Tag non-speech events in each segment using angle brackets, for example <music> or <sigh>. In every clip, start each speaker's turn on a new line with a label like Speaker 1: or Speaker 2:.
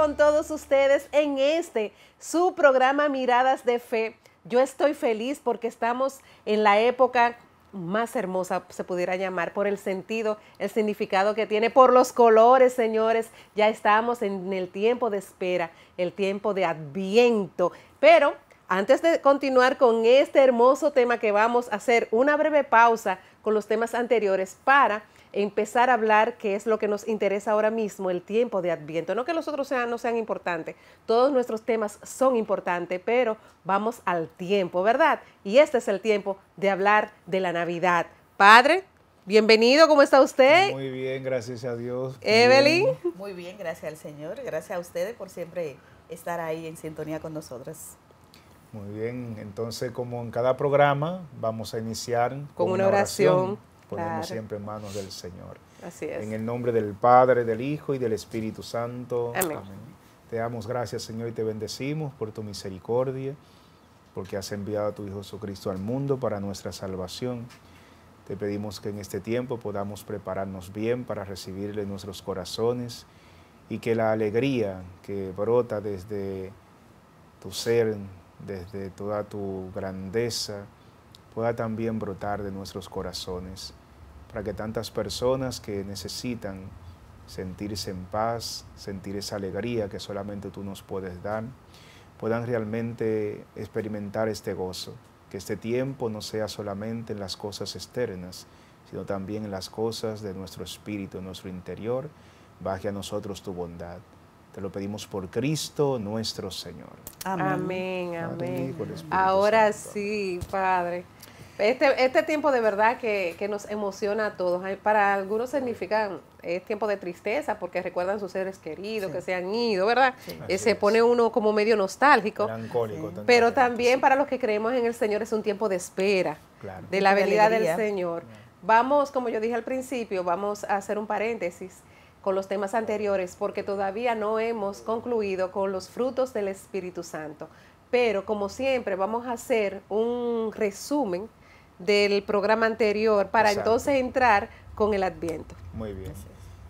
Speaker 1: con todos ustedes en este, su programa Miradas de Fe. Yo estoy feliz porque estamos en la época más hermosa se pudiera llamar por el sentido, el significado que tiene, por los colores, señores. Ya estamos en el tiempo de espera, el tiempo de adviento. Pero antes de continuar con este hermoso tema que vamos a hacer una breve pausa con los temas anteriores para empezar a hablar, que es lo que nos interesa ahora mismo, el tiempo de Adviento. No que los otros sean, no sean importantes, todos nuestros temas son importantes, pero vamos al tiempo, ¿verdad? Y este es el tiempo de hablar de la Navidad. Padre, Bienvenido, ¿cómo está usted?
Speaker 2: Muy bien, gracias a Dios. Evelyn.
Speaker 3: Muy bien, gracias al Señor. Gracias a ustedes por siempre estar ahí en sintonía con nosotras.
Speaker 2: Muy bien, entonces como en cada programa vamos a iniciar con, una, oración ponemos siempre en manos del Señor. Así es. En el nombre del Padre, del Hijo y del Espíritu Santo. Te damos gracias, Señor, y te bendecimos por tu misericordia, porque has enviado a tu Hijo Jesucristo al mundo para nuestra salvación. Te pedimos que en este tiempo podamos prepararnos bien para recibirle en nuestros corazones y que la alegría que brota desde tu ser, desde toda tu grandeza, pueda también brotar de nuestros corazones para que tantas personas que necesitan sentirse en paz, sentir esa alegría que solamente tú nos puedes dar, puedan realmente experimentar este gozo, que este tiempo no sea solamente en las cosas externas, sino también en las cosas de nuestro espíritu, en nuestro interior, baje a nosotros tu bondad. Te lo pedimos por Cristo nuestro Señor. Amén, amén. Ahora
Speaker 1: sí, Padre. Este, este, tiempo de verdad que, nos emociona a todos. Para algunos significa es eh, tiempo de tristeza porque recuerdan sus seres queridos que se han ido, ¿verdad? Eh, se pone uno como medio nostálgico. Pero también para los que creemos en el Señor es un tiempo de espera, de la venida del Señor. Vamos, como yo dije al principio, vamos a hacer un paréntesis con los temas anteriores porque todavía no hemos concluido con los frutos del Espíritu Santo. Pero como siempre vamos a hacer un resumen del programa anterior para entonces entrar con el adviento.
Speaker 2: Muy bien.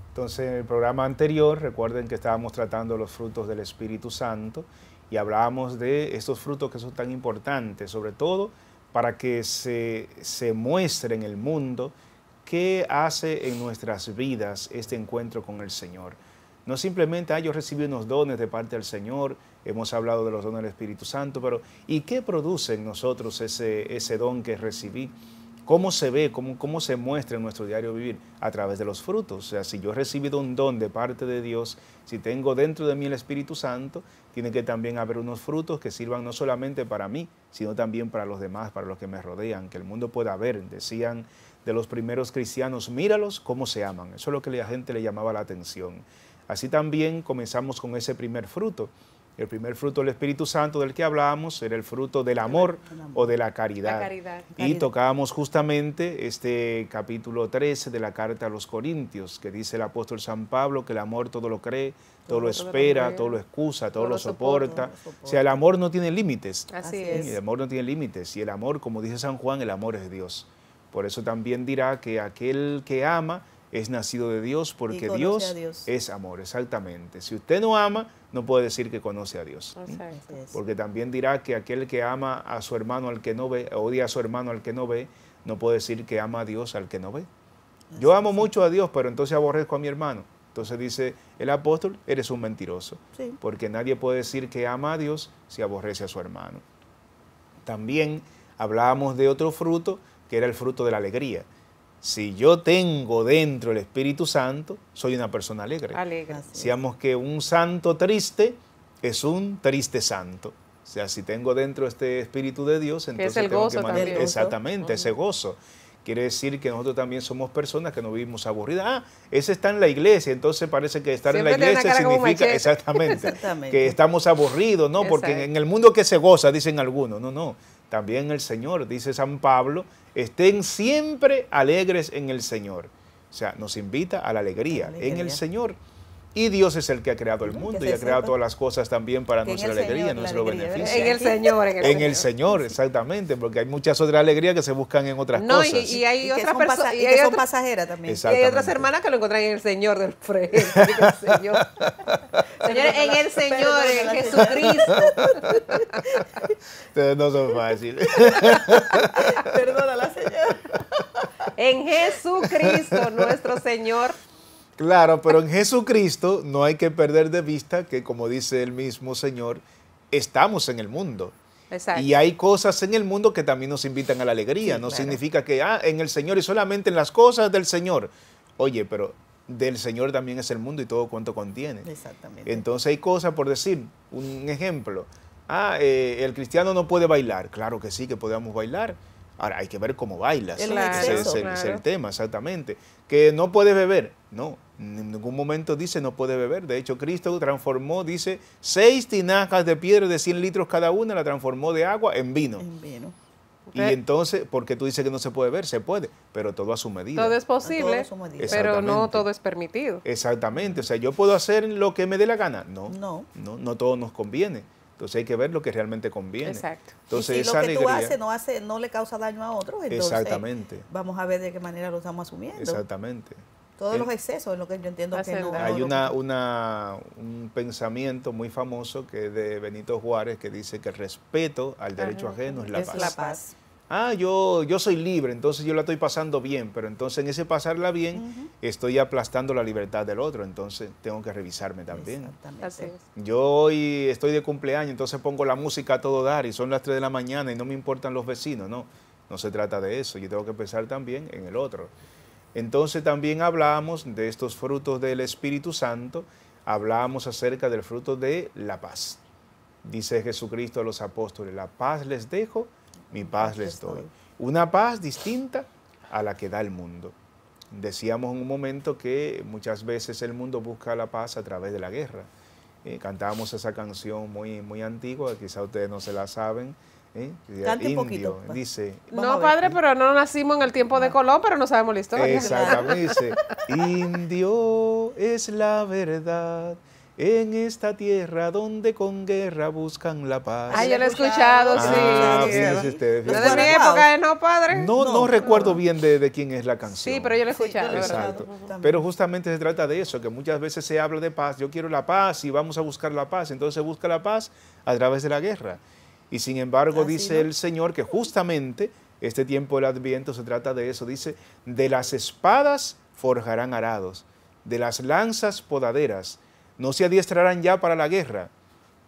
Speaker 2: Entonces, en el programa anterior, recuerden que estábamos tratando los frutos del Espíritu Santo y hablábamos de estos frutos que son tan importantes, sobre todo para que se, se muestre en el mundo qué hace en nuestras vidas este encuentro con el Señor. No simplemente, ah, yo recibí unos dones de parte del Señor, hemos hablado de los dones del Espíritu Santo, pero ¿y qué produce en nosotros ese, ese don que recibí? ¿Cómo se ve, cómo, cómo se muestra en nuestro diario vivir? A través de los frutos. O sea, si yo he recibido un don de parte de Dios, si tengo dentro de mí el Espíritu Santo, tiene que también haber unos frutos que sirvan no solamente para mí, sino también para los demás, para los que me rodean, que el mundo pueda ver. Decían de los primeros cristianos, míralos cómo se aman. Eso es lo que la gente le llamaba la atención Así también comenzamos con ese primer fruto. El primer fruto del Espíritu Santo del que hablábamos era el fruto del amor, o de la caridad. Y tocábamos justamente este capítulo 13 de la carta a los Corintios, que dice el apóstol San Pablo que el amor todo lo cree, todo, lo espera, todo lo, excusa, todo, lo, soporta. lo, soporta. O sea, el amor no tiene límites. Así es. El amor no tiene límites. Y el amor, como dice San Juan, el amor es Dios. Por eso también dirá que aquel que ama es nacido de Dios porque Dios, es amor, exactamente. Si usted no ama, no puede decir que conoce a Dios. Porque también dirá que aquel que ama a su hermano al que no ve, odia a su hermano al que no ve, no puede decir que ama a Dios al que no ve. Yo amo mucho a Dios, pero entonces aborrezco a mi hermano. Entonces dice el apóstol, eres un mentiroso, porque nadie puede decir que ama a Dios si aborrece a su hermano. También hablábamos de otro fruto, que era el fruto de la alegría. Si yo tengo dentro el Espíritu Santo, soy una persona alegre. Alegre. que un santo triste es un triste santo. O sea, si tengo dentro este Espíritu de Dios, entonces el tengo que también. Exactamente, ese gozo. Quiere decir que nosotros también somos personas que nos vivimos aburridas. Ah, ese está en la iglesia, entonces parece que estar en la iglesia significa exactamente, <laughs> que estamos aburridos, ¿no? Porque en el mundo que se goza, dicen algunos, no, no. También el Señor, dice San Pablo, estén siempre alegres en el Señor. O sea, nos invita a la alegría, en el Señor. Y Dios es el que ha creado el mundo y ha creado todas las cosas también para nuestra alegría, nuestro beneficio. En el
Speaker 1: Señor, en el, en el
Speaker 2: Señor. exactamente, porque hay muchas otras alegrías que se buscan en otras cosas. No, y,
Speaker 1: hay otras personas. Y, que son pasajeras también. Y hay otras hermanas que lo encuentran en el Señor del frente. <laughs> En el Señor, <laughs> en el Señor, en Jesucristo. <laughs> Ustedes no son fáciles. Perdónala, Señor. En Jesucristo, nuestro Señor.
Speaker 2: Claro, pero en Jesucristo no hay que perder de vista que, como dice el mismo Señor, estamos en el mundo. Y hay cosas en el mundo que también nos invitan a la alegría. no significa que ah, en el Señor y solamente en las cosas del Señor. Oye, pero del Señor también es el mundo y todo cuanto contiene. Exactamente. Entonces hay cosas, por decir, un ejemplo. Ah, eh, el cristiano no puede bailar. Claro que sí, que podemos bailar. Ahora, hay que ver cómo bailas. Ese es, el, es el tema, exactamente. Que no puedes beber. No, en ningún momento dice no puede beber. De hecho, Cristo transformó, dice, seis tinajas de piedra de 100 litros cada una, la transformó de agua en vino. En vino. Y entonces, porque tú dices que no se puede beber, se puede, pero todo a su medida. Todo
Speaker 1: es posible, pero no todo es permitido.
Speaker 2: Exactamente, o sea, yo puedo hacer lo que me dé la gana. No, No. no, no todo nos conviene. Entonces hay que ver lo que realmente conviene. Exacto. Entonces y si lo que tú haces
Speaker 3: no, hace, no le causa daño a otros, entonces Exactamente. vamos a ver de qué manera lo estamos asumiendo.
Speaker 2: exactamente.
Speaker 3: Todos eh, los excesos es lo que yo entiendo que no, Hay una,
Speaker 2: un pensamiento muy famoso que de Benito Juárez que dice que el respeto al derecho ajeno es la paz. Ah, yo, yo soy libre, entonces yo la estoy pasando bien, pero entonces en ese pasarla bien estoy aplastando la libertad del otro, entonces tengo que revisarme también. Exactamente. Yo hoy estoy de cumpleaños, entonces pongo la música a todo dar y son las 3 de la mañana y no me importan los vecinos, no, no se trata de eso, yo tengo que pensar también en el otro. Entonces también hablamos de estos frutos del Espíritu Santo, hablamos acerca del fruto de la paz. Dice Jesucristo a los apóstoles, la paz les dejo, mi paz les doy. Una paz distinta a la que da el mundo. Decíamos en un momento que muchas veces el mundo busca la paz a través de la guerra. Eh, cantábamos esa canción muy, muy antigua, quizá ustedes no se la saben, ¿Eh? Pues. Dice. No,
Speaker 1: padre, pero no nacimos en el tiempo de Colón, pero no sabemos la historia. Exactamente.
Speaker 2: Indio es la verdad. En esta tierra donde con guerra buscan la paz. Ah, yo lo he escuchado, sí. Ah, ¿No mi época, ¿eh?
Speaker 1: ¿no, padre? No, no,
Speaker 2: recuerdo bien de, quién es la canción.
Speaker 1: Sí, pero yo lo he escuchado.
Speaker 2: Pero justamente se trata de eso, que muchas veces se habla de paz. Yo quiero la paz y vamos a buscar la paz. Entonces se busca la paz a través de la guerra. Y sin embargo, dice el Señor que justamente este tiempo del Adviento se trata de eso. Dice, de las espadas forjarán arados, de las lanzas podaderas, no se adiestrarán ya para la guerra.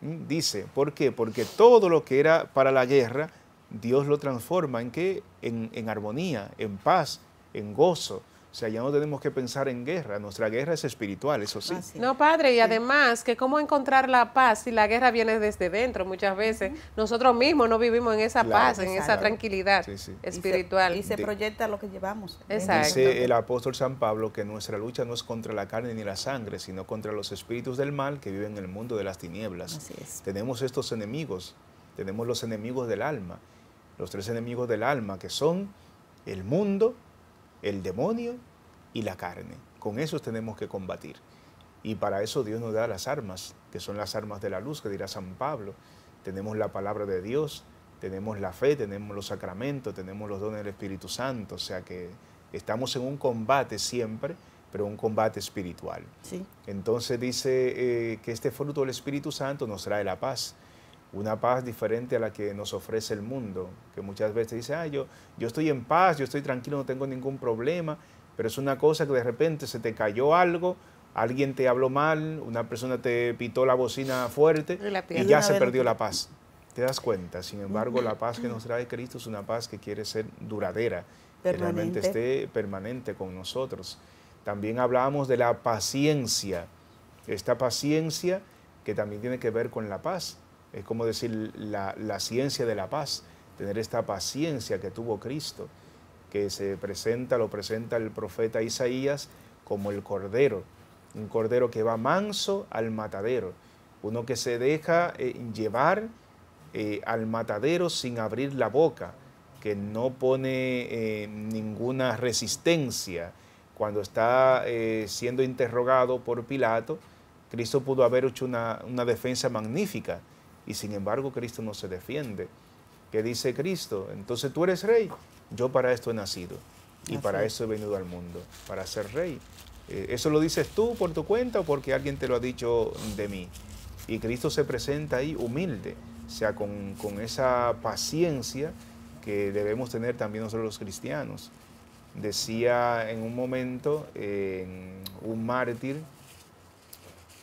Speaker 2: Mm, dice, ¿por qué? Porque todo lo que era para la guerra, Dios lo transforma en qué? en armonía, en paz, en gozo. O sea, ya no tenemos que pensar en guerra, nuestra guerra es espiritual, eso sí.
Speaker 1: No, padre, y además que cómo encontrar la paz si la guerra viene desde dentro muchas veces. Nosotros mismos no vivimos en esa paz, en esa tranquilidad espiritual. Y se, proyecta lo que llevamos. Exacto. Dice el
Speaker 2: apóstol San Pablo que nuestra lucha no es contra la carne ni la sangre, sino contra los espíritus del mal que viven en el mundo de las tinieblas. Así es. Tenemos estos enemigos, tenemos los enemigos del alma, los tres enemigos del alma que son el mundo, el demonio y la carne. Con esos tenemos que combatir. Y para eso Dios nos da las armas, que son las armas de la luz, que dirá San Pablo. Tenemos la palabra de Dios, tenemos la fe, tenemos los sacramentos, tenemos los dones del Espíritu Santo. O sea que estamos en un combate siempre, pero un combate espiritual. Entonces dice eh, que este fruto del Espíritu Santo nos trae la paz una paz diferente a la que nos ofrece el mundo, que muchas veces dice, ah, yo, yo estoy en paz, yo estoy tranquilo, no tengo ningún problema, pero es una cosa que de repente se te cayó algo, alguien te habló mal, una persona te pitó la bocina fuerte y, ya se perdió la paz. Te das cuenta, sin embargo, la paz que nos trae Cristo es una paz que quiere ser duradera,
Speaker 1: que realmente esté
Speaker 2: permanente con nosotros. También hablamos de la paciencia, esta paciencia que también tiene que ver con la paz es como decir, la, ciencia de la paz, tener esta paciencia que tuvo Cristo, que se presenta, lo presenta el profeta Isaías como el cordero, un cordero que va manso al matadero, uno que se deja eh, llevar eh, al matadero sin abrir la boca, que no pone eh, ninguna resistencia. Cuando está siendo interrogado por Pilato, Cristo pudo haber hecho una defensa magnífica, y sin embargo Cristo no se defiende. ¿Qué dice Cristo? Entonces tú eres rey. Yo para esto he nacido y para eso he venido al mundo, para ser rey. Eh, ¿Eso lo dices tú por tu cuenta o porque alguien te lo ha dicho de mí? Y Cristo se presenta ahí humilde, o sea, con, esa paciencia que debemos tener también nosotros los cristianos. Decía en un momento un mártir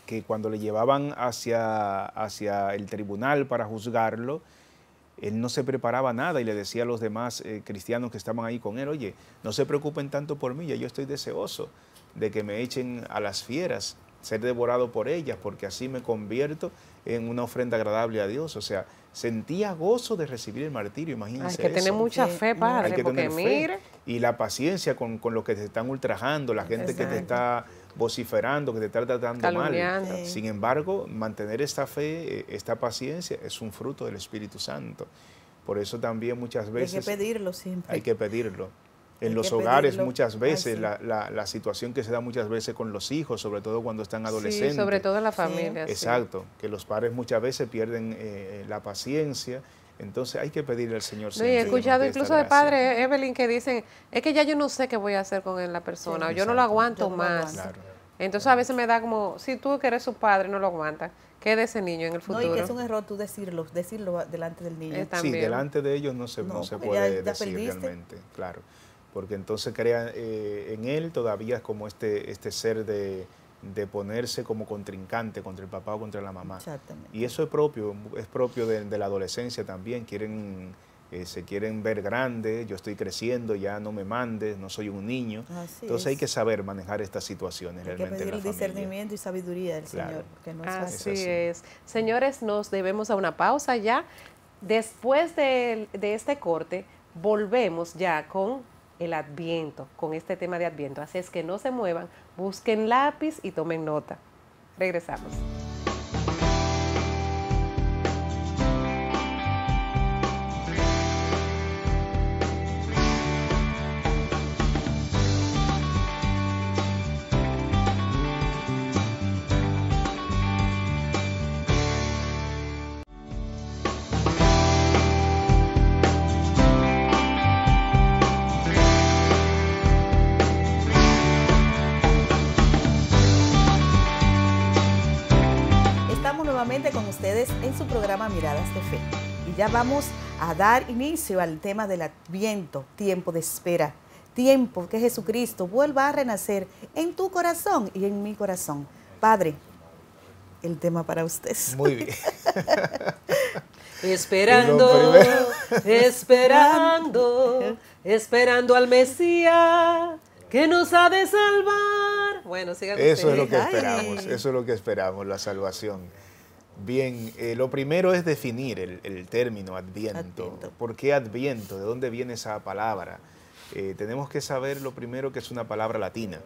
Speaker 2: que cuando le llevaban hacia, hacia el tribunal para juzgarlo, él no se preparaba nada y le decía a los demás eh, cristianos que estaban ahí con él, oye, no se preocupen tanto por mí, ya yo estoy deseoso de que me echen a las fieras, ser devorado por ellas, porque así me convierto en una ofrenda agradable a Dios. O sea, sentía gozo de recibir el martirio, imagínense. Hay que tener mucha fe, padre, que porque mire. Y la paciencia con, con los que te están ultrajando, la gente que te está vociferando, que te está tratando mal. Sin embargo, mantener esta fe, eh, esta paciencia, es un fruto del Espíritu Santo. Por eso también muchas veces... Hay que
Speaker 3: pedirlo siempre. Hay
Speaker 2: que pedirlo. En los hogares muchas veces, la, situación que se da muchas veces con los hijos, sobre todo cuando están adolescentes. sobre todo en la familia. Exacto, que los padres muchas veces pierden eh, eh, la paciencia entonces hay que pedirle al Señor. No, he escuchado incluso de
Speaker 1: padre eh, Evelyn, que dicen, es que ya yo no sé qué voy a hacer con él, la persona, o yo no lo aguanto más. Entonces a veces me da como, si tú que eres su padre no lo aguantas, quede ese niño en el futuro? No, es un
Speaker 3: error tú decirlo, decirlo delante del niño. Eh, sí, delante
Speaker 2: de ellos no se, se puede decir realmente, claro. Porque entonces crea eh, en él todavía como este, este ser de de ponerse como contrincante contra el papá o contra la mamá. Exactamente. Y eso es propio, es propio de, la adolescencia también. Quieren, eh, se quieren ver grandes, yo estoy creciendo, ya no me mandes, no soy un niño. Entonces hay que saber manejar estas situaciones hay Que pedir el
Speaker 1: discernimiento y sabiduría del Señor, así, es. Señores, nos debemos a una pausa ya. Después de, de este corte, volvemos ya con el Adviento, con este tema de Adviento. Así es que no se muevan, busquen lápiz y tomen nota. Regresamos.
Speaker 3: vamos a dar inicio al tema del adviento, tiempo de espera, tiempo que Jesucristo vuelva a renacer en tu corazón y en mi corazón. Padre, el tema para usted. Muy bien. <laughs>
Speaker 1: esperando, esperando, esperando al Mesías que nos ha de salvar. Bueno, sigan Eso es lo que esperamos, eso
Speaker 2: es lo que esperamos, la salvación Bien, eh, lo primero es definir el, término adviento. ¿Por qué adviento? ¿De dónde viene esa palabra? Eh, tenemos que saber lo primero que es una palabra latina.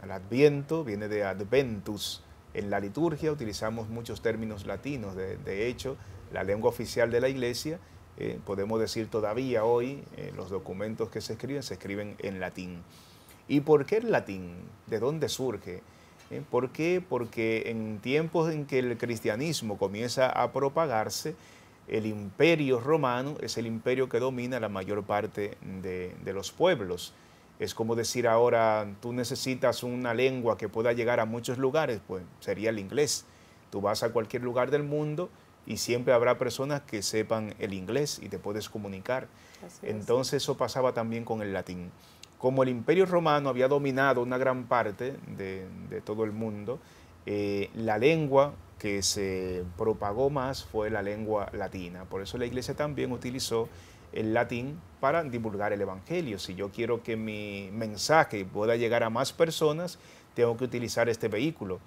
Speaker 2: El mm. adviento viene de adventus. En la liturgia utilizamos muchos términos latinos. De, hecho, la lengua oficial de la iglesia, eh, podemos decir todavía hoy, los documentos que se escriben se escriben en latín. ¿Y por qué el latín? ¿De dónde surge? ¿Eh? ¿Por qué? Porque en tiempos en que el cristianismo comienza a propagarse, el imperio romano es el imperio que domina la mayor parte de, los pueblos. Es como decir ahora, tú necesitas una lengua que pueda llegar a muchos lugares, pues sería el inglés. Tú vas a cualquier lugar del mundo y siempre habrá personas que sepan el inglés y te puedes comunicar. Entonces eso pasaba también con el latín como el imperio romano había dominado una gran parte de, todo el mundo, eh, la lengua que se propagó más fue la lengua latina. Por eso la iglesia también utilizó el latín para divulgar el Evangelio. Si yo quiero que mi mensaje pueda llegar a más personas, tengo que utilizar este vehículo.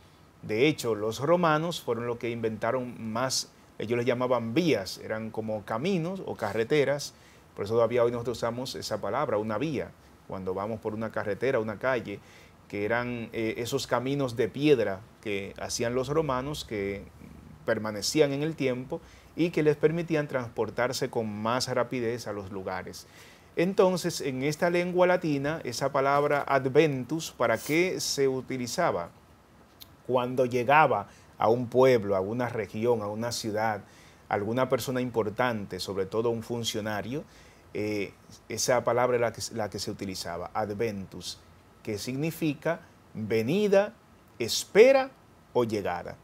Speaker 2: De hecho, los romanos fueron los que inventaron más, ellos les llamaban vías, eran como caminos o carreteras, por eso todavía hoy nosotros usamos esa palabra, una vía cuando vamos por una carretera, una calle, que eran eh, esos caminos de piedra que hacían los romanos, que permanecían en el tiempo y que les permitían transportarse con más rapidez a los lugares. Entonces, en esta lengua latina, esa palabra adventus, ¿para qué se utilizaba? Cuando llegaba a un pueblo, a una región, a una ciudad, alguna persona importante, sobre todo un funcionario, eh, esa palabra la que, la que se utilizaba, adventus, que significa venida, espera o llegada.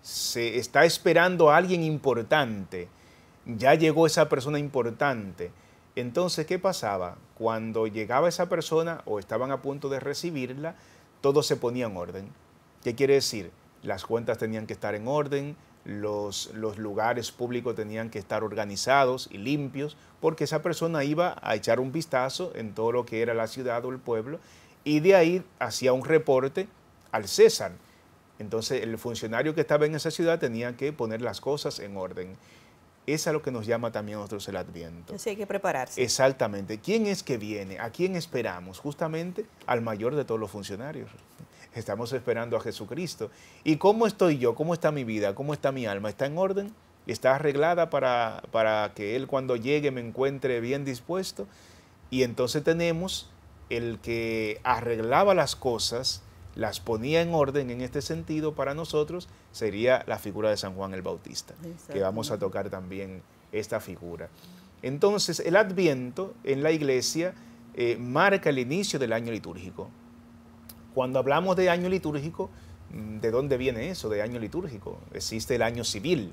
Speaker 2: Se está esperando a alguien importante, ya llegó esa persona importante. Entonces, ¿qué pasaba? Cuando llegaba esa persona o estaban a punto de recibirla, todo se ponía en orden. ¿Qué quiere decir? Las cuentas tenían que estar en orden, los, los, lugares públicos tenían que estar organizados y limpios, porque esa persona iba a echar un vistazo en todo lo que era la ciudad o el pueblo, y de ahí hacía un reporte al César. Entonces el funcionario que estaba en esa ciudad tenía que poner las cosas en orden. Eso es lo que nos llama también nosotros el Adviento.
Speaker 3: Entonces hay que prepararse.
Speaker 2: Exactamente. ¿Quién es que viene? ¿A quién esperamos? Justamente al mayor de todos los funcionarios. Estamos esperando a Jesucristo. ¿Y cómo estoy yo? ¿Cómo está mi vida? ¿Cómo está mi alma? ¿Está en orden? ¿Está arreglada para, para que Él cuando llegue me encuentre bien dispuesto? Y entonces tenemos el que arreglaba las cosas, las ponía en orden en este sentido para nosotros, sería la figura de San Juan el Bautista, que vamos a tocar también esta figura. Entonces, el adviento en la iglesia eh, marca el inicio del año litúrgico. Cuando hablamos de año litúrgico, mm, ¿de dónde viene eso de año litúrgico? Existe el año civil,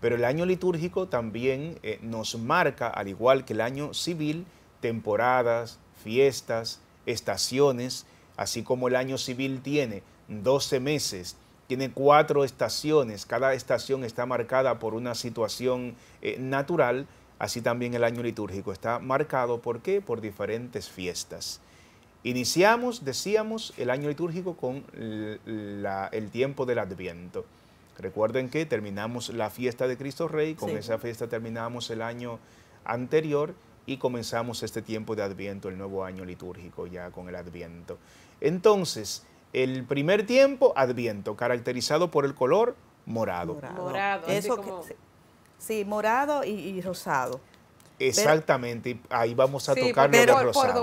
Speaker 2: pero el año litúrgico también eh, nos marca, al igual que el año civil, temporadas, fiestas, estaciones, así como el año civil tiene 12 meses, tiene cuatro estaciones, cada estación está marcada por una situación eh, natural, así también el año litúrgico está marcado, ¿por qué? Por diferentes fiestas. Iniciamos, decíamos, el año litúrgico con el tiempo del Adviento. Recuerden que terminamos la fiesta de Cristo Rey, con esa fiesta terminamos el año anterior y comenzamos este tiempo de Adviento, el nuevo año litúrgico ya con el Adviento. Entonces, el primer tiempo, Adviento, caracterizado por el color morado. Morado. Eso
Speaker 3: sí, morado y rosado.
Speaker 2: Exactamente, ahí vamos a tocar lo Rosado.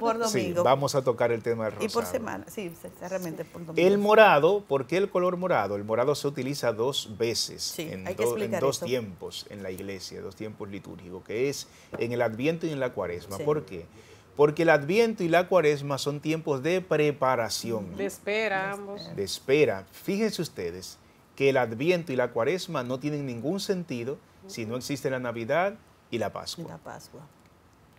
Speaker 3: Por domingo. Sí, vamos
Speaker 2: a tocar el tema del rosado. Y por
Speaker 3: semana, sí, realmente por domingo. El
Speaker 2: morado, ¿por qué el color morado? El morado se utiliza dos veces, en, dos tiempos en la iglesia, dos tiempos litúrgicos, que es en el Adviento y en la Cuaresma. ¿Por qué? Porque el Adviento y la Cuaresma son tiempos de preparación. De
Speaker 1: espera, ambos.
Speaker 2: De espera. Fíjense ustedes que el Adviento y la Cuaresma no tienen ningún sentido si no existe la Navidad y la Pascua. La Pascua.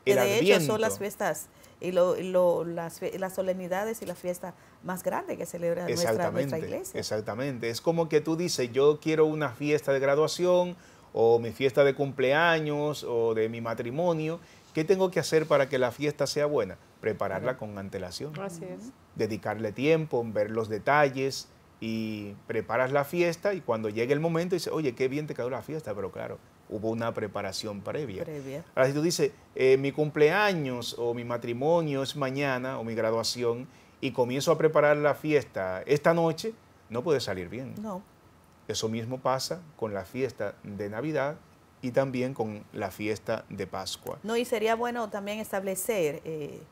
Speaker 2: de hecho son las
Speaker 3: fiestas y, las, solemnidades y la fiesta más grande que celebra nuestra, nuestra, iglesia.
Speaker 2: Exactamente. Es como que tú dices, yo quiero una fiesta de graduación o mi fiesta de cumpleaños o de mi matrimonio. ¿Qué tengo que hacer para que la fiesta sea buena? Prepararla con antelación. Así es. Dedicarle tiempo, ver los detalles y preparas la fiesta y cuando llegue el momento dices, oye, qué bien te quedó la fiesta, pero claro, hubo una preparación previa. Ahora, si tú dices, eh, mi cumpleaños o mi matrimonio es mañana o mi graduación y comienzo a preparar la fiesta esta noche, no puede salir bien. No. Eso mismo pasa con la fiesta de Navidad y también con la fiesta de Pascua.
Speaker 3: No, y sería bueno también establecer eh,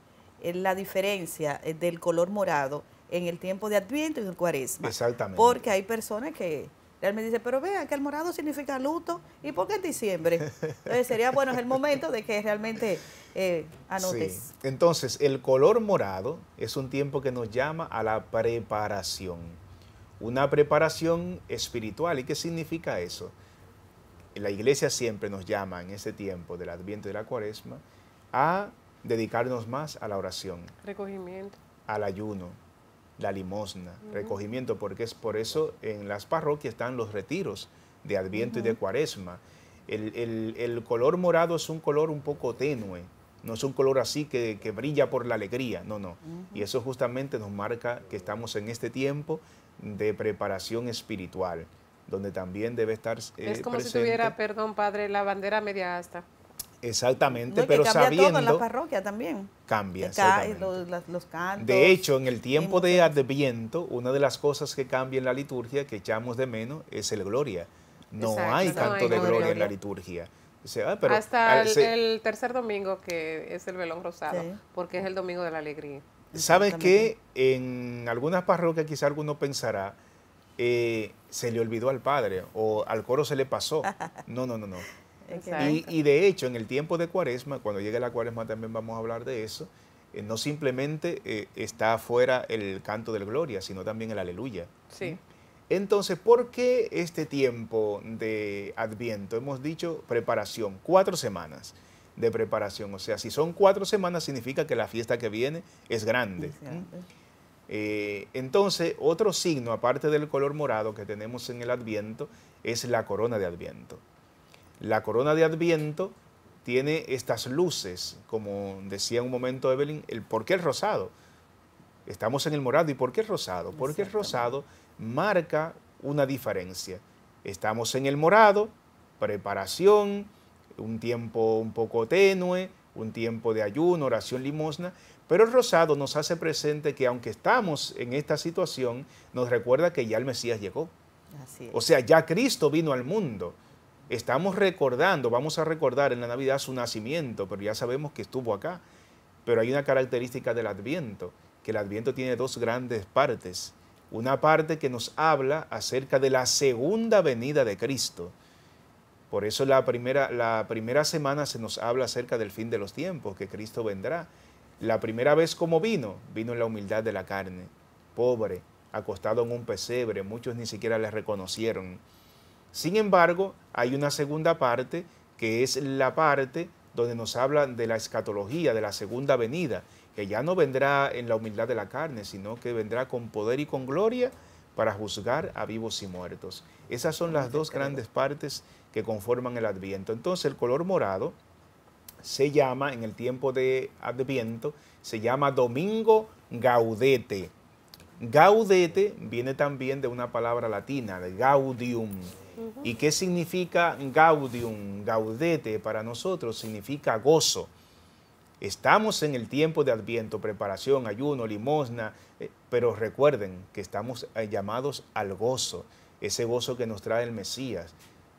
Speaker 3: la diferencia eh, del color morado en el tiempo de Adviento y el Cuaresma.
Speaker 2: Exactamente. Porque
Speaker 3: hay personas que él me dice, pero vean que el morado significa luto, ¿y por qué en diciembre? Entonces sería bueno, es el momento de que realmente eh, anotes.
Speaker 2: Entonces, el color morado es un tiempo que nos llama a la preparación, una preparación espiritual. ¿Y qué significa eso? La iglesia siempre nos llama en ese tiempo del Adviento y de la Cuaresma a dedicarnos más a la oración.
Speaker 1: Recogimiento.
Speaker 2: Al ayuno, la limosna, mm. recogimiento, porque es por eso en las parroquias están los retiros de Adviento y de Cuaresma. El, color morado es un color un poco tenue, no es un color así que, brilla por la alegría, no, no. Y eso justamente nos marca que estamos en este tiempo de preparación espiritual, donde también debe estar... presente... Eh, es como si tuviera,
Speaker 1: perdón padre, la bandera media hasta...
Speaker 2: Exactamente, pero cambia sabiendo. en la
Speaker 1: parroquia también. Cambia. Los, los cantos. De
Speaker 2: hecho, en el tiempo de Adviento, una de las cosas que cambia en la liturgia, que echamos de menos, es el Gloria. No hay canto de gloria, en la liturgia. pero, Hasta el,
Speaker 1: tercer domingo, que es el velón rosado, porque es el domingo de la alegría.
Speaker 2: ¿Sabes que En algunas parroquias quizá alguno pensará, eh, se le olvidó al padre o al coro se le pasó. <laughs> No, no, no, no. Y, de hecho, en el tiempo de cuaresma, cuando llegue la cuaresma también vamos a hablar de eso, eh, no simplemente eh, está afuera el canto del gloria, sino también el aleluya. Entonces, ¿por qué este tiempo de Adviento? Hemos dicho preparación, cuatro semanas de preparación. O sea, si son cuatro semanas, significa que la fiesta que viene es grande. Eh, entonces, otro signo, aparte del color morado que tenemos en el Adviento, es la corona de Adviento. La corona de Adviento tiene estas luces, como decía en un momento Evelyn, el por qué el rosado. Estamos en el morado, ¿y por qué el rosado? Porque el rosado marca una diferencia. Estamos en el morado, preparación, un tiempo un poco tenue, un tiempo de ayuno, oración, limosna, pero el rosado nos hace presente que aunque estamos en esta situación, nos recuerda que ya el Mesías llegó. O sea, ya Cristo vino al mundo. Estamos recordando, vamos a recordar en la Navidad su nacimiento, pero ya sabemos que estuvo acá. Pero hay una característica del Adviento, que el Adviento tiene dos grandes partes. Una parte que nos habla acerca de la segunda venida de Cristo. Por eso la primera, la primera semana se nos habla acerca del fin de los tiempos, que Cristo vendrá. La primera vez como vino, vino en la humildad de la carne, pobre, acostado en un pesebre, muchos ni siquiera le reconocieron sin embargo, hay una segunda parte que es la parte donde nos habla de la escatología, de la segunda venida, que ya no vendrá en la humildad de la carne, sino que vendrá con poder y con gloria para juzgar a vivos y muertos. Esas son las dos grandes partes que conforman el adviento. Entonces el color morado se llama, en el tiempo de adviento, se llama Domingo Gaudete. Gaudete viene también de una palabra latina, de gaudium, ¿Y qué significa gaudium, gaudete para nosotros? Significa gozo. Estamos en el tiempo de adviento, preparación, ayuno, limosna, eh, pero recuerden que estamos eh, llamados al gozo, ese gozo que nos trae el Mesías.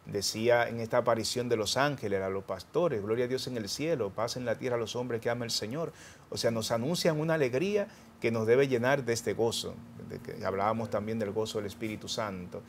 Speaker 2: Decía en esta aparición de los ángeles a los pastores, gloria a Dios en el cielo, paz en la tierra a los hombres que ama el Señor. O sea, nos anuncian una alegría que nos debe llenar de este gozo. De que hablábamos también del gozo del Espíritu Santo.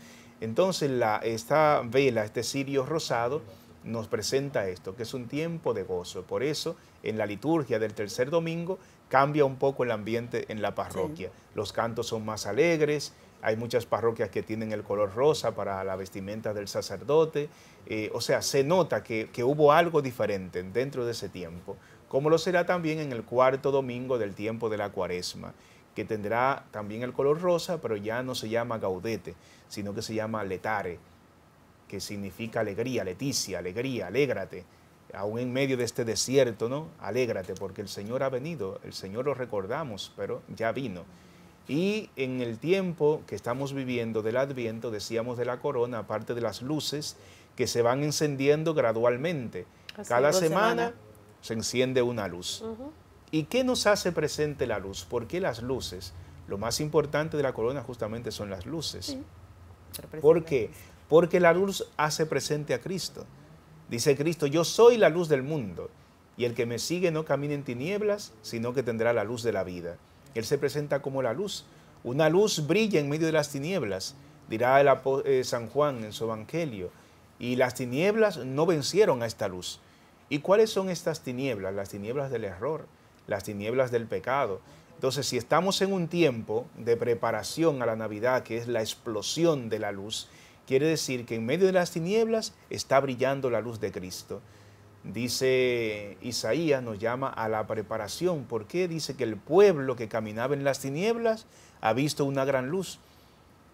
Speaker 2: Entonces esta vela, este cirio rosado, nos presenta esto, que es un tiempo de gozo. Por eso en la liturgia del tercer domingo cambia un poco el ambiente en la parroquia. Los cantos son más alegres, hay muchas parroquias que tienen el color rosa para la vestimenta del sacerdote. Eh, o sea, se nota que, que hubo algo diferente dentro de ese tiempo, como lo será también en el cuarto domingo del tiempo de la cuaresma que tendrá también el color rosa, pero ya no se llama gaudete, sino que se llama letare, que significa alegría, Leticia, alegría, alégrate. Aún en medio de este desierto, ¿no? Alégrate, porque el Señor ha venido, el Señor lo recordamos, pero ya vino. Y en el tiempo que estamos viviendo del Adviento, decíamos de la corona, aparte de las luces que se van encendiendo gradualmente. Cada semana, se enciende una luz. ¿Y qué nos hace presente la luz? ¿Por qué las luces? Lo más importante de la corona justamente son las luces. ¿Por qué? Porque la luz hace presente a Cristo. Dice Cristo, yo soy la luz del mundo, y el que me sigue no camina en tinieblas, sino que tendrá la luz de la vida. Él se presenta como la luz. Una luz brilla en medio de las tinieblas, dirá el eh, San Juan en su Evangelio. Y las tinieblas no vencieron a esta luz. ¿Y cuáles son estas tinieblas? Las tinieblas del error, las tinieblas del pecado. Entonces, si estamos en un tiempo de preparación a la Navidad, que es la explosión de la luz, quiere decir que en medio de las tinieblas está brillando la luz de Cristo. Dice Isaías, nos llama a la preparación. ¿Por qué? Dice que el pueblo que caminaba en las tinieblas ha visto una gran luz.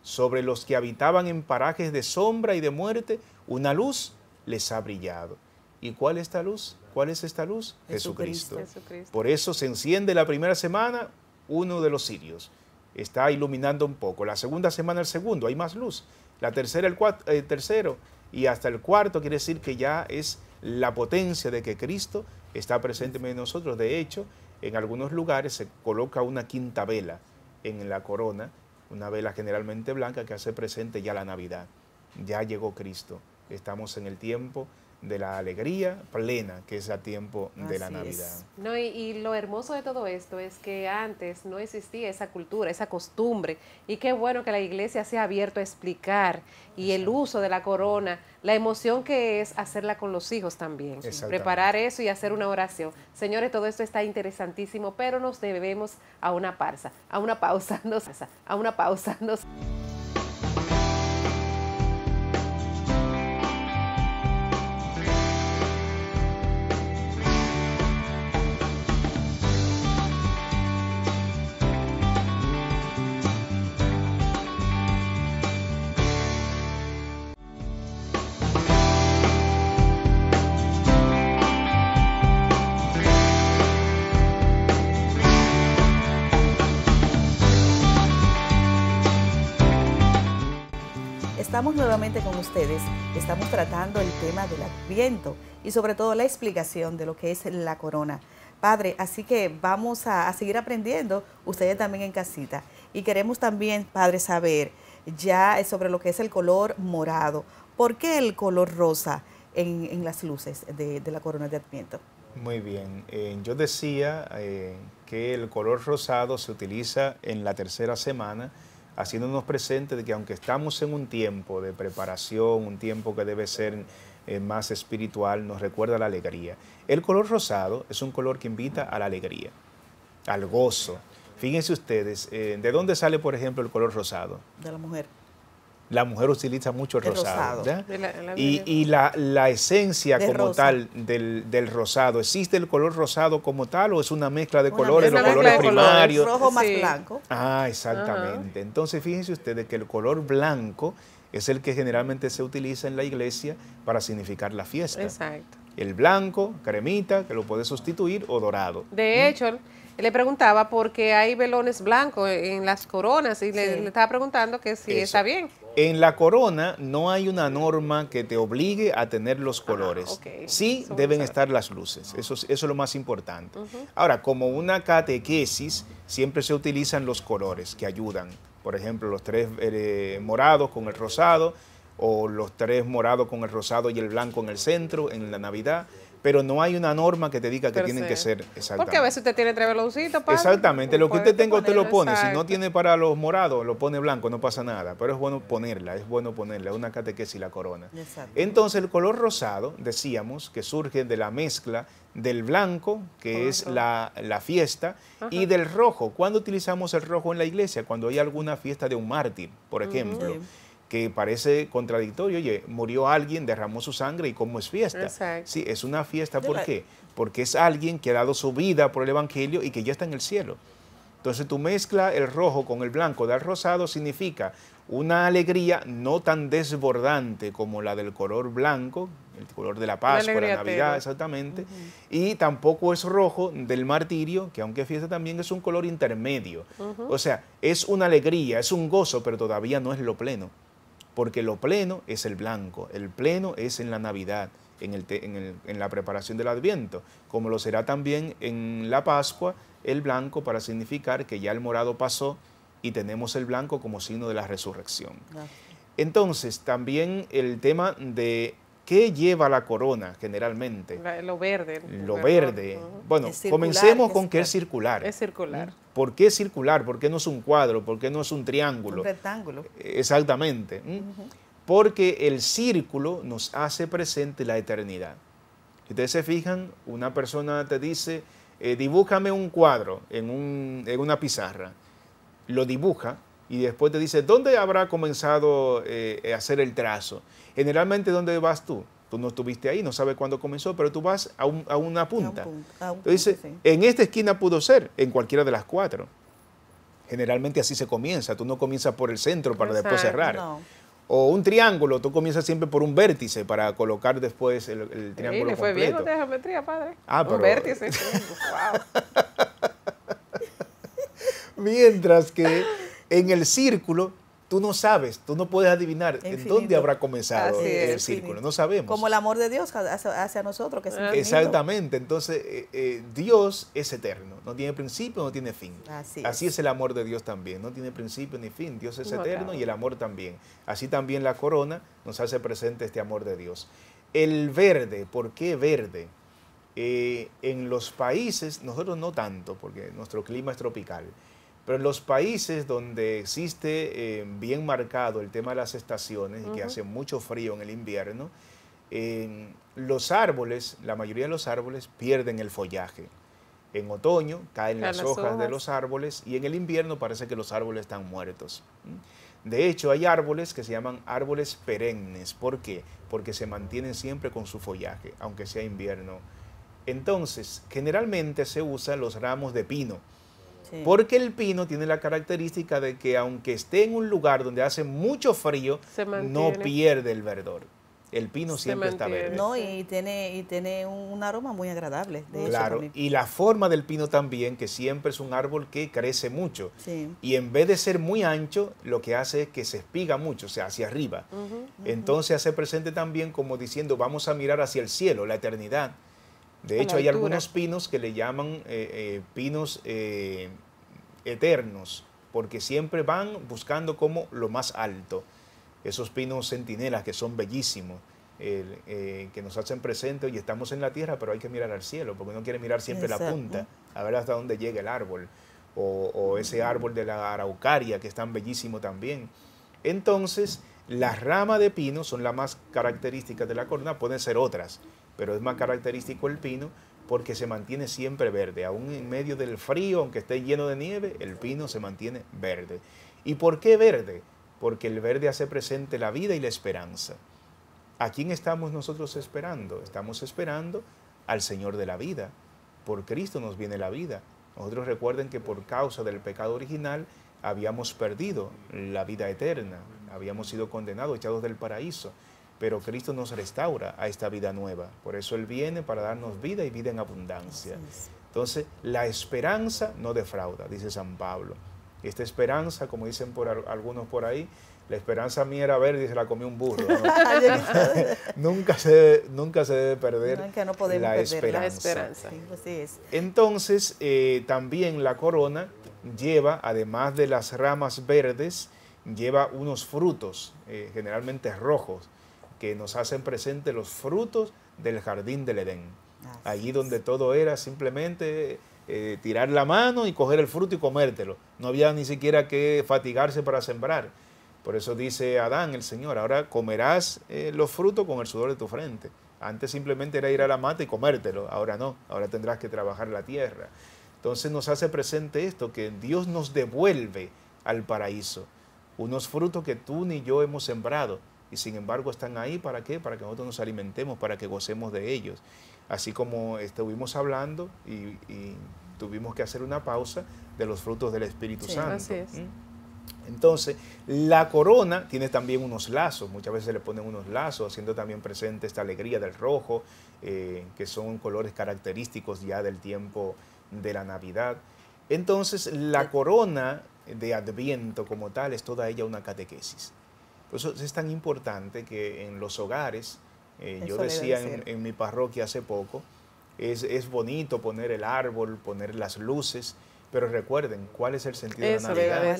Speaker 2: Sobre los que habitaban en parajes de sombra y de muerte, una luz les ha brillado. ¿Y cuál es esta luz? ¿Cuál es esta luz? Jesucristo. Por eso se enciende la primera semana uno de los cirios. Está iluminando un poco. La segunda semana el segundo, hay más luz. La tercera el, el eh, tercero. Y hasta el cuarto quiere decir que ya es la potencia de que Cristo está presente en nosotros. De hecho, en algunos lugares se coloca una quinta vela en la corona, una vela generalmente blanca que hace presente ya la Navidad. Ya llegó Cristo. Estamos en el tiempo de la alegría plena que es a tiempo de la Navidad.
Speaker 1: No, y, lo hermoso de todo esto es que antes no existía esa cultura, esa costumbre, y qué bueno que la iglesia se ha abierto a explicar y el uso de la corona, la emoción que es hacerla con los hijos también, preparar eso y hacer una oración. Señores, todo esto está interesantísimo, pero nos debemos a una pausa, a una pausa, <laughs> a una pausa.
Speaker 3: estamos tratando el tema del adviento y sobre todo la explicación de lo que es la corona. Padre, así que vamos a, seguir aprendiendo ustedes también en casita. Y queremos también, Padre, saber ya sobre lo que es el color morado. ¿Por qué el color rosa en, las luces de, la corona de adviento?
Speaker 2: Muy bien, eh, yo decía eh, que el color rosado se utiliza en la tercera semana haciéndonos presente de que aunque estamos en un tiempo de preparación, un tiempo que debe ser eh, más espiritual, nos recuerda la alegría. El color rosado es un color que invita a la alegría, al gozo. Fíjense ustedes, eh, ¿de dónde sale, por ejemplo, el color rosado? De la mujer la mujer utiliza mucho el, rosado. y, la, esencia como tal del, del, rosado, ¿existe el color rosado como tal o es una mezcla de colores, los colores primarios? Color, rojo más blanco. Ah, exactamente. Entonces fíjense ustedes que el color blanco es el que generalmente se utiliza en la iglesia para significar la fiesta. Exacto. El blanco, cremita, que lo puede sustituir, o dorado.
Speaker 1: De hecho, le preguntaba porque hay velones blancos en las coronas y le, estaba preguntando que si está bien.
Speaker 2: En la corona no hay una norma que te obligue a tener los ah, colores. Sí deben estar las luces, ah. eso es, lo más importante. Ahora, como una catequesis, siempre se utilizan los colores que ayudan. Por ejemplo, los tres eh, morados con el rosado, o los tres morados con el rosado y el blanco en el centro en la Navidad pero no hay una norma que te diga que tienen que ser exactamente. Porque a
Speaker 1: veces usted tiene tres Exactamente,
Speaker 2: lo que usted tenga usted lo pone, si no tiene para los morados, lo pone blanco, no pasa nada, pero es bueno ponerla, es bueno ponerla, una catequesis la corona. Exacto. Entonces el color rosado, decíamos, que surge de la mezcla del blanco, que es la, fiesta, y del rojo. ¿Cuándo utilizamos el rojo en la iglesia? Cuando hay alguna fiesta de un mártir, por ejemplo que parece contradictorio, oye, murió alguien, derramó su sangre y cómo es fiesta. Sí, es una fiesta, ¿por qué? Porque es alguien que ha dado su vida por el Evangelio y que ya está en el cielo. Entonces tú mezclas el rojo con el blanco del rosado significa una alegría no tan desbordante como la del color blanco, el color de la Pascua, la, Navidad, exactamente, y tampoco es rojo del martirio, que aunque fiesta también es un color intermedio. O sea, es una alegría, es un gozo, pero todavía no es lo pleno porque lo pleno es el blanco, el pleno es en la Navidad, en, la preparación del Adviento, como lo será también en la Pascua, el blanco para significar que ya el morado pasó y tenemos el blanco como signo de la resurrección. Entonces, también el tema de ¿Qué lleva la corona generalmente?
Speaker 1: lo verde. Lo, verde.
Speaker 2: Bueno, comencemos con que es circular.
Speaker 1: Es circular.
Speaker 2: ¿Por qué circular? ¿Por qué no es un cuadro? ¿Por qué no es un triángulo? Un rectángulo. Eh, exactamente. Porque el círculo nos hace presente la eternidad. Si ustedes se fijan, una persona te dice, eh, dibújame un cuadro en, una pizarra. Lo dibuja y después te dice, ¿dónde habrá comenzado eh, a hacer el trazo? Generalmente, ¿dónde vas tú? Tú no estuviste ahí, no sabes cuándo comenzó, pero tú vas a, una punta. en esta esquina pudo ser, en cualquiera de las cuatro. Generalmente así se comienza, tú no comienzas por el centro para después cerrar. O un triángulo, tú comienzas siempre por un vértice para colocar después el, triángulo. Sí, le fue
Speaker 1: geometría, padre. Ah, vértice.
Speaker 2: <laughs> Mientras que en el círculo tú no sabes, tú no puedes adivinar en dónde habrá comenzado el círculo, no sabemos. Como el amor de
Speaker 3: Dios hacia, a nosotros, que es infinito. Exactamente,
Speaker 2: entonces eh, eh, Dios es eterno, no tiene principio, no tiene fin. Así, es. el amor de Dios también, no tiene principio ni fin, Dios es eterno y el amor también. Así también la corona nos hace presente este amor de Dios. El verde, ¿por qué verde? Eh, en los países, nosotros no tanto, porque nuestro clima es tropical. Pero en los países donde existe eh, bien marcado el tema de las estaciones y que hace mucho frío en el invierno, los árboles, la mayoría de los árboles pierden el follaje. En otoño caen las, hojas, hojas, de los árboles y en el invierno parece que los árboles están muertos. De hecho, hay árboles que se llaman árboles perennes. ¿Por qué? Porque se mantienen siempre con su follaje, aunque sea invierno. Entonces, generalmente se usan los ramos de pino porque el pino tiene la característica de que aunque esté en un lugar donde hace mucho frío, no pierde el verdor. El pino siempre está verde. No,
Speaker 3: y tiene, y tiene un aroma muy agradable. claro,
Speaker 2: y la forma del pino también, que siempre es un árbol que crece mucho. Y en vez de ser muy ancho, lo que hace es que se espiga mucho, o sea, hacia arriba. Entonces hace presente también como diciendo, vamos a mirar hacia el cielo, la eternidad.
Speaker 1: De hecho, hay algunos
Speaker 2: pinos que le llaman eh, eh, pinos eh, eternos, porque siempre van buscando como lo más alto. Esos pinos centinelas que son bellísimos, que nos hacen presente, y estamos en la tierra, pero hay que mirar al cielo, porque uno quiere mirar siempre la punta, a ver hasta dónde llega el árbol, o, ese mm. árbol de la araucaria, que es tan bellísimo también. Entonces, las ramas de pino son las más características de la corona, pueden ser otras, pero es más característico el pino porque se mantiene siempre verde. Aún en medio del frío, aunque esté lleno de nieve, el pino se mantiene verde. ¿Y por qué verde? Porque el verde hace presente la vida y la esperanza. ¿A quién estamos nosotros esperando? Estamos esperando al Señor de la vida. Por Cristo nos viene la vida. Nosotros recuerden que por causa del pecado original habíamos perdido la vida eterna, habíamos sido condenados, echados del paraíso pero Cristo nos restaura a esta vida nueva. Por eso Él viene para darnos vida y vida en abundancia. Entonces, la esperanza no defrauda, dice San Pablo. Esta esperanza, como dicen por algunos por ahí, la esperanza mía era verde y se la comió un burro. <laughs> <laughs> nunca, se debe, nunca se perder, no la, esperanza. Entonces, eh, también la corona lleva, además de las ramas verdes, lleva unos frutos, eh, generalmente rojos que nos hacen presente los frutos del jardín del Edén. Allí donde todo era simplemente eh, tirar la mano y coger el fruto y comértelo. No había ni siquiera que fatigarse para sembrar. Por eso dice Adán, el Señor, ahora comerás eh, los frutos con el sudor de tu frente. Antes simplemente era ir a la mata y comértelo, ahora no, ahora tendrás que trabajar la tierra. Entonces nos hace presente esto, que Dios nos devuelve al paraíso, unos frutos que tú ni yo hemos sembrado, y sin embargo están ahí para qué? Para que nosotros nos alimentemos, para que gocemos de ellos. Así como estuvimos hablando y, tuvimos que hacer una pausa de los frutos del Espíritu Santo. Entonces, la corona tiene también unos lazos, muchas veces le ponen unos lazos, haciendo también presente esta alegría del rojo, eh, que son colores característicos ya del tiempo de la Navidad. Entonces, la corona de Adviento como tal es toda ella una catequesis. Por eso es tan importante que en los hogares, eh, yo decía en, mi parroquia hace poco, es, es, bonito poner el árbol, poner las luces, pero recuerden, ¿cuál es el sentido de la Navidad?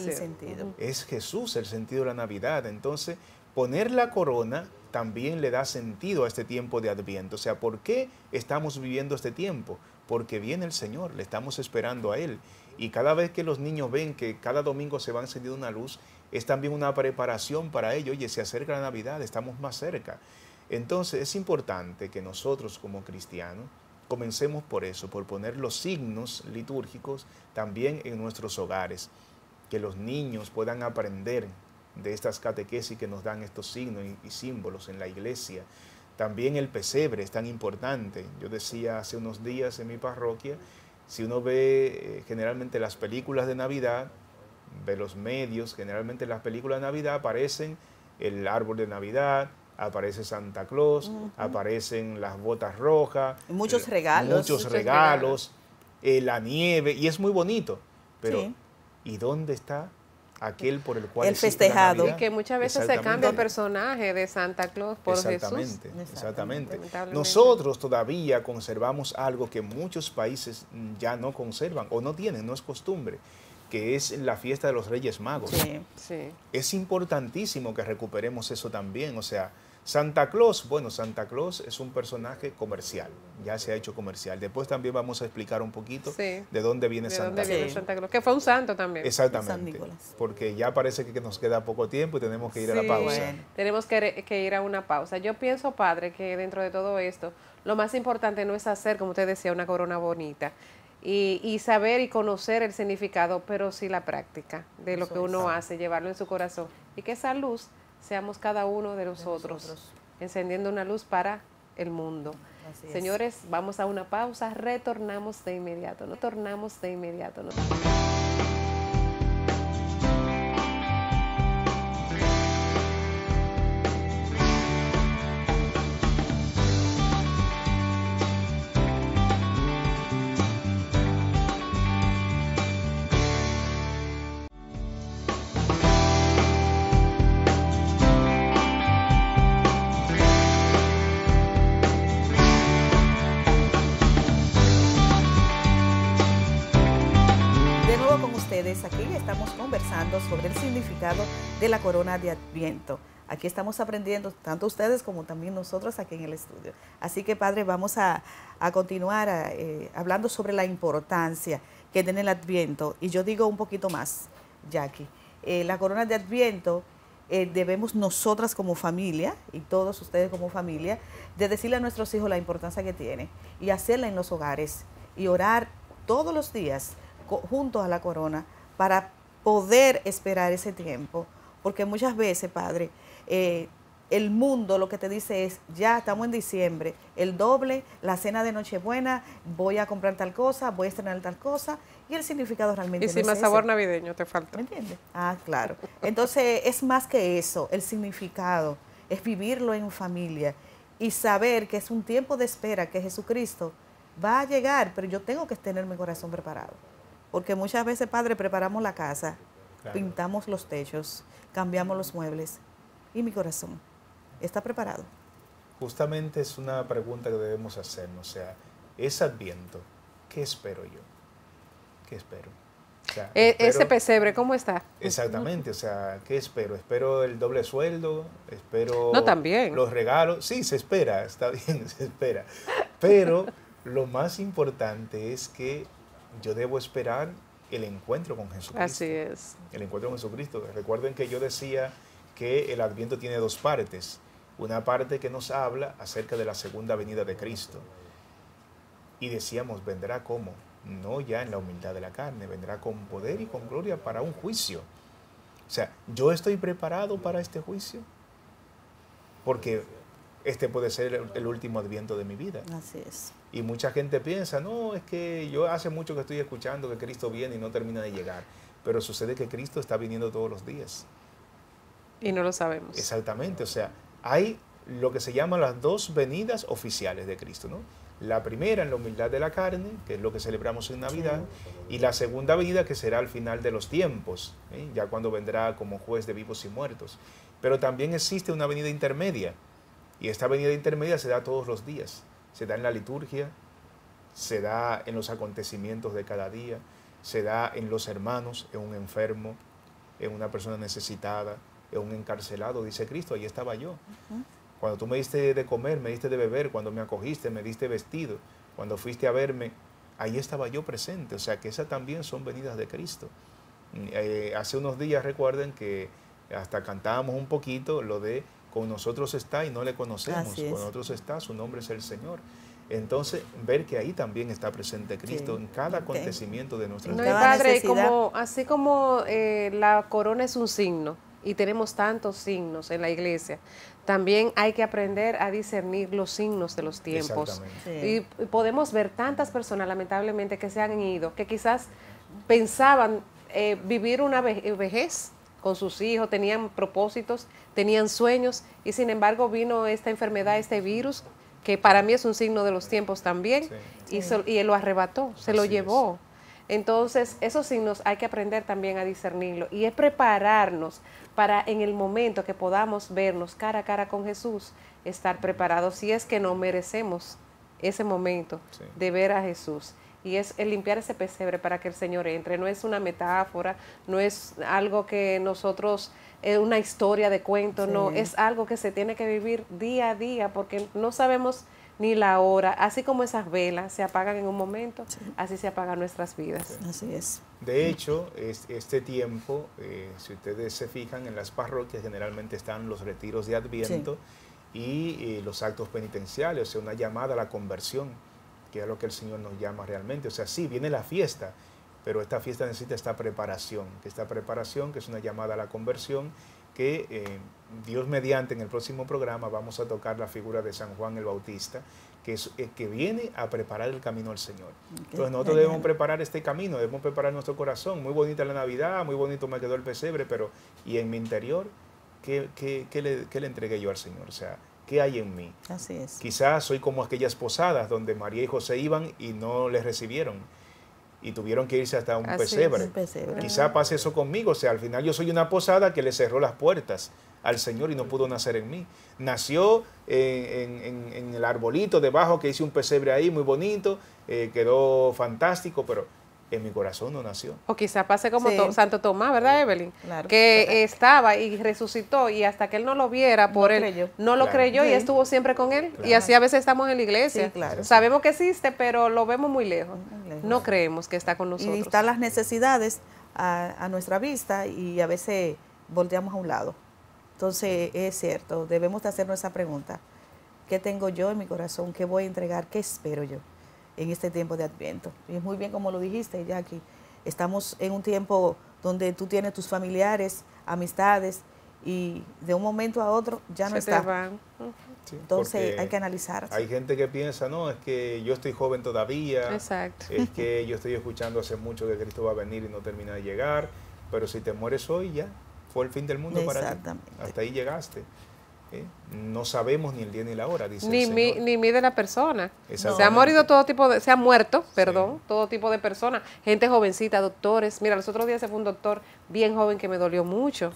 Speaker 2: Es Jesús el sentido de la Navidad. Entonces, poner la corona también le da sentido a este tiempo de Adviento. O sea, ¿por qué estamos viviendo este tiempo? Porque viene el Señor, le estamos esperando a Él. Y cada vez que los niños ven que cada domingo se va encender una luz, es también una preparación para ello. Oye, se acerca la Navidad, estamos más cerca. Entonces es importante que nosotros como cristianos comencemos por eso, por poner los signos litúrgicos también en nuestros hogares, que los niños puedan aprender de estas catequesis que nos dan estos signos y, símbolos en la iglesia. También el pesebre es tan importante. Yo decía hace unos días en mi parroquia, si uno ve eh, generalmente las películas de Navidad, de los medios, generalmente en las películas de Navidad aparecen el árbol de Navidad, aparece Santa Claus, aparecen las botas rojas.
Speaker 3: Eh, muchos regalos. Muchos, regalos,
Speaker 2: eh, la nieve, y es muy bonito. Pero, ¿y dónde está aquel por el cual el festejado y que muchas veces se cambia el
Speaker 1: personaje de Santa Claus por Jesús
Speaker 2: exactamente, exactamente. nosotros todavía conservamos algo que muchos países ya no conservan o no tienen no es costumbre que es la fiesta de los Reyes Magos. Sí, sí. Es importantísimo que recuperemos eso también. O sea, Santa Claus, bueno, Santa Claus es un personaje comercial, ya se ha hecho comercial. Después también vamos a explicar un poquito de dónde viene, Santa, Claus.
Speaker 1: Que fue un santo también. Exactamente. San
Speaker 2: Nicolás. Porque ya parece que nos queda poco tiempo y tenemos que ir a la pausa.
Speaker 1: Tenemos que, que ir a una pausa. Yo pienso, padre, que dentro de todo esto, lo más importante no es hacer, como usted decía, una corona bonita, y, saber y conocer el significado, pero sí la práctica de lo que uno hace, llevarlo en su corazón. Y que esa luz seamos cada uno de nosotros, encendiendo una luz para el mundo. Señores, vamos a una pausa, retornamos de inmediato, no tornamos de inmediato.
Speaker 3: la corona de Adviento. Aquí estamos aprendiendo, tanto ustedes como también nosotros aquí en el estudio. Así que, Padre, vamos a, continuar eh, hablando sobre la importancia que tiene el Adviento. Y yo digo un poquito más, Jackie. Eh, la corona de Adviento eh, debemos nosotras como familia y todos ustedes como familia de decirle a nuestros hijos la importancia que tiene y hacerla en los hogares y orar todos los días juntos a la corona para poder esperar ese tiempo porque muchas veces, Padre, eh, el mundo lo que te dice es, ya estamos en diciembre, el doble, la cena de Nochebuena, voy a comprar tal cosa, voy a estrenar tal cosa, y el significado realmente y sabor navideño te falta. ¿Me entiendes? Ah, claro. Entonces, es más que eso, el significado, es vivirlo en familia y saber que es un tiempo de espera, que Jesucristo va a llegar, pero yo tengo que tener mi corazón preparado. Porque muchas veces, Padre, preparamos la casa pintamos los techos, cambiamos los muebles y mi corazón está preparado.
Speaker 2: Justamente es una pregunta que debemos hacernos, o sea, es adviento, ¿qué espero yo? ¿Qué espero? E-, ese
Speaker 1: pesebre, ¿cómo está?
Speaker 2: Exactamente, o sea, ¿qué espero? ¿Espero el doble sueldo? ¿Espero los regalos? Sí, se espera, está <laughs> bien, se espera. Pero lo más importante es que yo debo esperar el encuentro con Jesucristo. Así es. El encuentro con Jesucristo. Recuerden que yo decía que el Adviento tiene dos partes. Una parte que nos habla acerca de la segunda venida de Cristo. Y decíamos, vendrá como? No ya en la humildad de la carne, vendrá con poder y con gloria para un juicio. O sea, ¿yo estoy preparado para este juicio? Porque este puede ser el último adviento de mi vida. Así es. Y mucha gente piensa, no, es que yo hace mucho que estoy escuchando que Cristo viene y no termina de llegar. Pero sucede que Cristo está viniendo todos los días. Y no lo sabemos. Exactamente, o sea, hay lo que se llaman las dos venidas oficiales de Cristo, ¿no? La primera en la humildad de la carne, que es lo que celebramos en Navidad, y la segunda venida que será al final de los tiempos, ¿eh? ya cuando vendrá como juez de vivos y muertos. Pero también existe una venida intermedia, y esta venida intermedia se da todos los días se da en la liturgia, se da en los acontecimientos de cada día, se da en los hermanos, en un enfermo, en una persona necesitada, en un encarcelado. Dice Cristo, ahí estaba yo. Cuando tú me diste de comer, me diste de beber, cuando me acogiste, me diste vestido, cuando fuiste a verme, ahí estaba yo presente. O sea que esas también son venidas de Cristo. Mm, eh, hace unos días recuerden que hasta cantábamos un poquito lo de con nosotros está y no le conocemos, con nosotros está, su nombre es el Señor. Entonces, ver que ahí también está presente Cristo en cada acontecimiento de nuestra vida. padre, como,
Speaker 1: así como eh, la corona es un signo y tenemos tantos signos en la iglesia, también hay que aprender a discernir los signos de los tiempos. Y podemos ver tantas personas, lamentablemente, que se han ido, que quizás pensaban eh, vivir una vejez con sus hijos, tenían propósitos, tenían sueños y sin embargo vino esta enfermedad, este virus, que para mí es un signo de los tiempos también, y, él lo arrebató, se lo llevó. Entonces, esos signos hay que aprender también a discernirlo y es prepararnos para en el momento que podamos vernos cara a cara con Jesús, estar preparados si es que no merecemos ese momento de ver a Jesús y es el limpiar ese pesebre para que el Señor entre. No es una metáfora, no es algo que nosotros, es eh, una historia de cuento, no, es algo que se tiene que vivir día a día porque no sabemos ni la hora, así como esas velas se apagan en un momento, así se apagan nuestras vidas. Así
Speaker 3: es.
Speaker 2: De hecho, este tiempo, eh, si ustedes se fijan, en las parroquias generalmente están los retiros de Adviento y eh, los actos penitenciales, o sea, una llamada a la conversión que es lo que el Señor nos llama realmente. O sea, sí, viene la fiesta, pero esta fiesta necesita esta preparación, que esta preparación, que es una llamada a la conversión, que eh, Dios mediante en el próximo programa vamos a tocar la figura de San Juan el Bautista, que, es, eh, que viene a preparar el camino al Señor.
Speaker 1: Entonces nosotros debemos
Speaker 2: preparar este camino, debemos preparar nuestro corazón. Muy bonita la Navidad, muy bonito me quedó el pesebre, pero ¿y en mi interior qué, le, qué le, entregué yo al Señor? O sea, ¿qué hay en mí? Así es. Quizás soy como aquellas posadas donde María y José iban y no les recibieron y tuvieron que irse hasta un pesebre.
Speaker 3: Quizás Quizá
Speaker 2: pase eso conmigo, o sea, al final yo soy una posada que le cerró las puertas al Señor y no pudo nacer en mí. Nació eh, en, el arbolito debajo que hice un pesebre ahí muy bonito, eh, quedó fantástico, pero en mi corazón no nació.
Speaker 1: O quizá pase como Santo Tomás, ¿verdad, Evelyn? que estaba y resucitó y hasta que él no lo viera por él, no lo creyó y estuvo siempre con él. Y así a veces estamos en la iglesia. Sabemos que existe, pero lo vemos muy lejos. No creemos que está con nosotros. Y están
Speaker 3: las necesidades a, nuestra vista y a veces volteamos a un lado. Entonces es cierto, debemos de esa pregunta. ¿Qué tengo yo en mi corazón? ¿Qué voy a entregar? ¿Qué espero yo? en este tiempo de Adviento. Y es muy bien como lo dijiste, Jackie. Estamos en un tiempo donde tú tienes tus familiares, amistades, y de un momento a otro ya no Se
Speaker 2: Entonces hay que
Speaker 3: analizar. Hay
Speaker 2: gente que piensa, no, es que yo estoy joven todavía.
Speaker 1: Exacto. Es
Speaker 2: que <laughs> yo estoy escuchando hace mucho que Cristo va a venir y no termina de llegar. Pero si te mueres hoy, ya fue el fin del mundo para ti. Exactamente. Hasta ahí llegaste. ¿eh? No sabemos ni el día ni la hora, dice ni
Speaker 1: Ni mide la persona. Se ha morido todo tipo de, se ha muerto, perdón, todo tipo de personas, gente jovencita, doctores. Mira, los otros días se fue un doctor bien joven que me dolió mucho.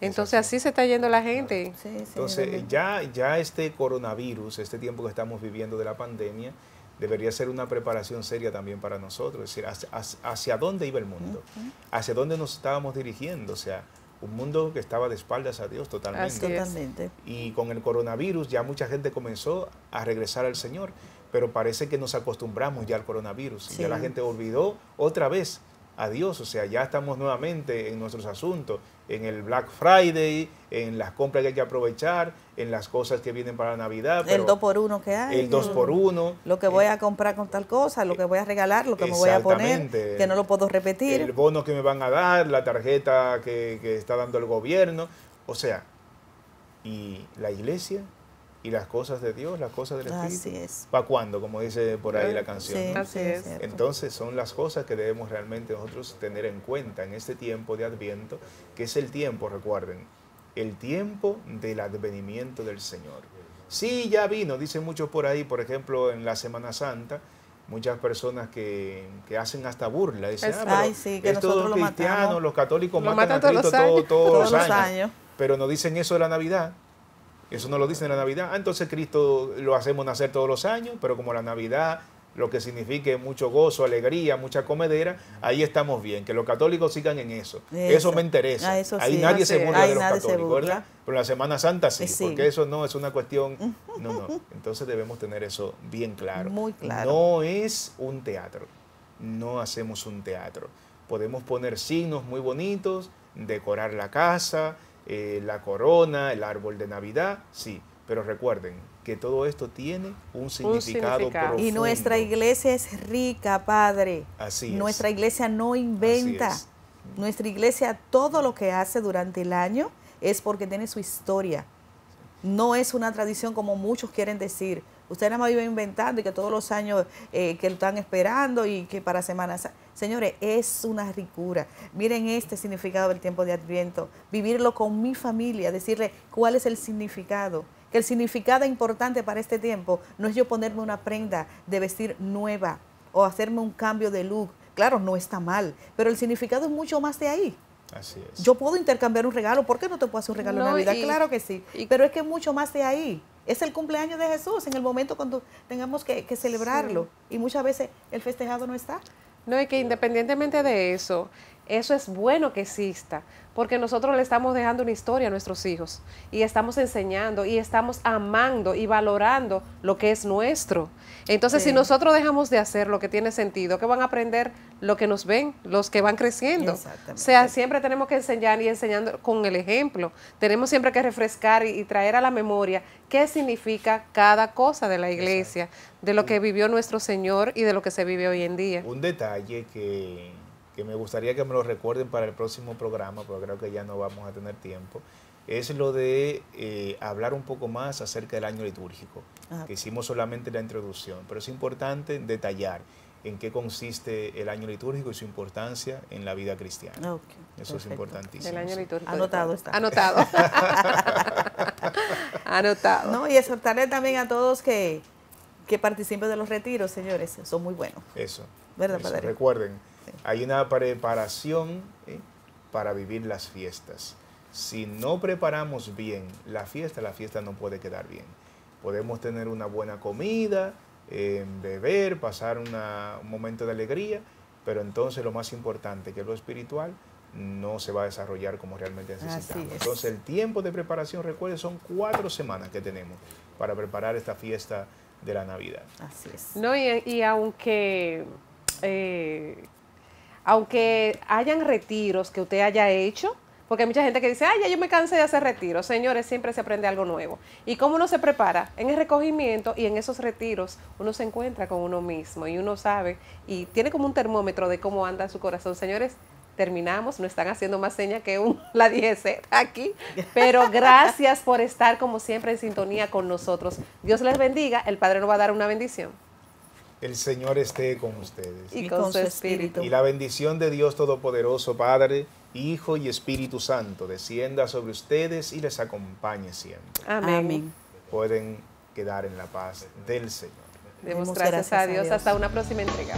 Speaker 1: Entonces así se está yendo la gente. Entonces
Speaker 2: ya, ya este coronavirus, este tiempo que estamos viviendo de la pandemia, debería ser una preparación seria también para nosotros. Es decir, hacia, hacia dónde iba el mundo, hacia dónde nos estábamos dirigiendo. O sea, un mundo que estaba de espaldas a Dios totalmente. Y con el coronavirus ya mucha gente comenzó a regresar al Señor, pero parece que nos acostumbramos ya al coronavirus. Y Ya la gente olvidó otra vez a Dios, o sea, ya estamos nuevamente en nuestros asuntos, en el Black Friday, en las compras que hay que aprovechar, en las cosas que vienen para Navidad. el 2 por
Speaker 3: 1 que hay. El 2 por 1 Lo que voy eh, a comprar con tal cosa, lo que voy a regalar, lo que me voy a poner, que no
Speaker 2: lo puedo repetir. El bono que me van a dar, la tarjeta que está dando el gobierno. O sea, y la iglesia y las cosas de Dios, las cosas del Espíritu. Así es. ¿Para cuándo? Como dice por ahí la canción. así es. Entonces son las cosas que debemos realmente nosotros tener en cuenta en este tiempo de Adviento, que es el tiempo, recuerden, el tiempo del advenimiento del Señor. Sí, ya vino, dicen muchos por ahí, por ejemplo, en la Semana Santa, muchas personas que, hacen hasta burla. Dicen, ah, es, ay, sí, que todos los cristianos, los católicos matan, todos, todos años. Pero no dicen eso de la Navidad. Eso no lo dice la Navidad. Ah, entonces Cristo lo hacemos nacer todos los años, pero como la Navidad lo que signifique mucho gozo, alegría, mucha comedera, ahí estamos bien, que los católicos sigan en eso. Eso, me interesa. Ah, ahí nadie se burla de los católicos, ¿verdad? Pero la Semana Santa sí, sí, porque eso no es una cuestión, no, no. Entonces debemos tener eso bien claro. Muy claro. No es un teatro, no hacemos un teatro. Podemos poner signos muy bonitos, decorar la casa, eh, la corona, el árbol de Navidad, sí, pero recuerden que todo esto tiene un significado, profundo. Y nuestra iglesia
Speaker 3: es rica, Padre.
Speaker 2: Así Nuestra
Speaker 3: iglesia no inventa. Nuestra iglesia todo lo que hace durante el año es porque tiene su historia. No es una tradición como muchos quieren decir Usted nada más inventando y que todos los años eh, que lo están esperando y que para semanas. Señores, es una ricura. Miren este significado del tiempo de Adviento. Vivirlo con mi familia, decirle cuál es el significado. Que el significado importante para este tiempo no es yo ponerme una prenda de vestir nueva o hacerme un cambio de look. Claro, no está mal, pero el significado es mucho más de ahí. Así es. Yo puedo intercambiar un regalo, ¿por qué no te puedo hacer un regalo en Navidad? claro que sí, pero es que es mucho más de ahí. Es el cumpleaños de Jesús en el momento
Speaker 1: cuando tengamos que, celebrarlo. Y muchas veces el festejado no está. No, y que independientemente de eso, eso es bueno que exista, porque nosotros le estamos dejando una historia a nuestros hijos y estamos enseñando y estamos amando y valorando lo que es nuestro. Entonces, si nosotros dejamos de hacer lo que tiene sentido, que van a aprender lo que nos ven, los que van creciendo. O sea, siempre tenemos que enseñar y enseñando con el ejemplo. Tenemos siempre que refrescar y, traer a la memoria qué significa cada cosa de la iglesia, de lo que vivió nuestro Señor y de lo que se vive hoy en día.
Speaker 2: Un detalle que que me gustaría que me lo recuerden para el próximo programa, porque creo que ya no vamos a tener tiempo, es lo de eh, hablar un poco más acerca del año litúrgico, que hicimos solamente la introducción, pero es importante detallar en qué consiste el año litúrgico y su importancia en la vida cristiana. Eso es importantísimo. El año litúrgico. Anotado está. Anotado. <laughs>
Speaker 3: Anotado. No, y exhortarle también a todos que, que participen de los retiros, señores. Son muy buenos. Eso. ¿Verdad, Padre?
Speaker 2: Recuerden hay una preparación ¿eh? para vivir las fiestas. Si no preparamos bien la fiesta, la fiesta no puede quedar bien. Podemos tener una buena comida, em, beber, pasar un momento de alegría, pero entonces lo más importante, que es lo espiritual, no se va a desarrollar como realmente necesitamos. Entonces el tiempo de preparación, recuerde, son cuatro semanas que tenemos para preparar esta fiesta de la Navidad. Así es.
Speaker 1: No, y, aunque eh, aunque hayan retiros que usted haya hecho, porque hay mucha gente que dice, ay, ya yo me cansé de hacer retiros. Señores, siempre se aprende algo nuevo. ¿Y cómo uno se prepara? En el recogimiento y en esos retiros uno se encuentra con uno mismo y uno sabe y tiene como un termómetro de cómo anda su corazón. Señores, terminamos, no están haciendo más señas que un, <laughs> la 10 aquí, pero gracias por estar como siempre en sintonía con nosotros. Dios les bendiga, el Padre nos va a dar una bendición.
Speaker 2: El Señor esté con ustedes. Y con su espíritu. Y la bendición de Dios Todopoderoso, Padre, Hijo y Espíritu Santo, descienda sobre ustedes y les acompañe siempre. Amén. Pueden quedar en la paz del Señor.
Speaker 1: Demos gracias, a Dios. Hasta una próxima entrega.